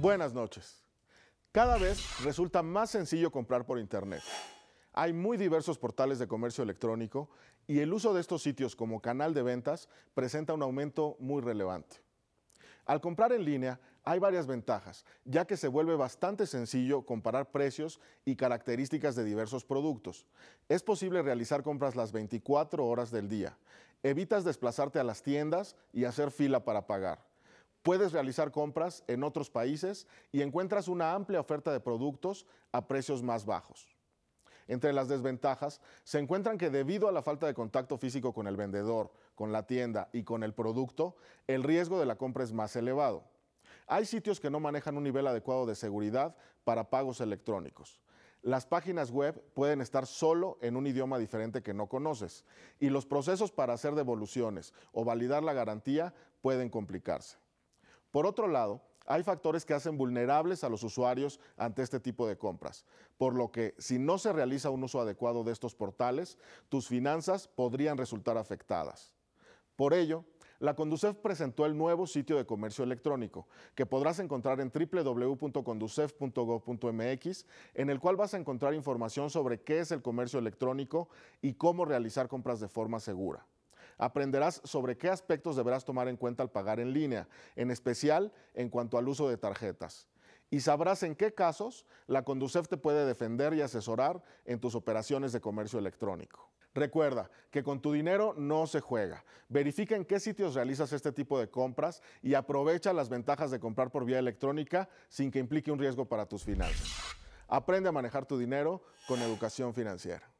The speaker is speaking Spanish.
Buenas noches. Cada vez resulta más sencillo comprar por Internet. Hay muy diversos portales de comercio electrónico y el uso de estos sitios como canal de ventas presenta un aumento muy relevante. Al comprar en línea hay varias ventajas, ya que se vuelve bastante sencillo comparar precios y características de diversos productos. Es posible realizar compras las 24 horas del día. Evitas desplazarte a las tiendas y hacer fila para pagar. Puedes realizar compras en otros países y encuentras una amplia oferta de productos a precios más bajos. Entre las desventajas se encuentran que debido a la falta de contacto físico con el vendedor, con la tienda y con el producto, el riesgo de la compra es más elevado. Hay sitios que no manejan un nivel adecuado de seguridad para pagos electrónicos. Las páginas web pueden estar solo en un idioma diferente que no conoces y los procesos para hacer devoluciones o validar la garantía pueden complicarse. Por otro lado, hay factores que hacen vulnerables a los usuarios ante este tipo de compras, por lo que si no se realiza un uso adecuado de estos portales, tus finanzas podrían resultar afectadas. Por ello, la Conducef presentó el nuevo sitio de comercio electrónico, que podrás encontrar en www.conducef.gov.mx, en el cual vas a encontrar información sobre qué es el comercio electrónico y cómo realizar compras de forma segura. Aprenderás sobre qué aspectos deberás tomar en cuenta al pagar en línea, en especial en cuanto al uso de tarjetas. Y sabrás en qué casos la Conducef te puede defender y asesorar en tus operaciones de comercio electrónico. Recuerda que con tu dinero no se juega. Verifica en qué sitios realizas este tipo de compras y aprovecha las ventajas de comprar por vía electrónica sin que implique un riesgo para tus finanzas. Aprende a manejar tu dinero con educación financiera.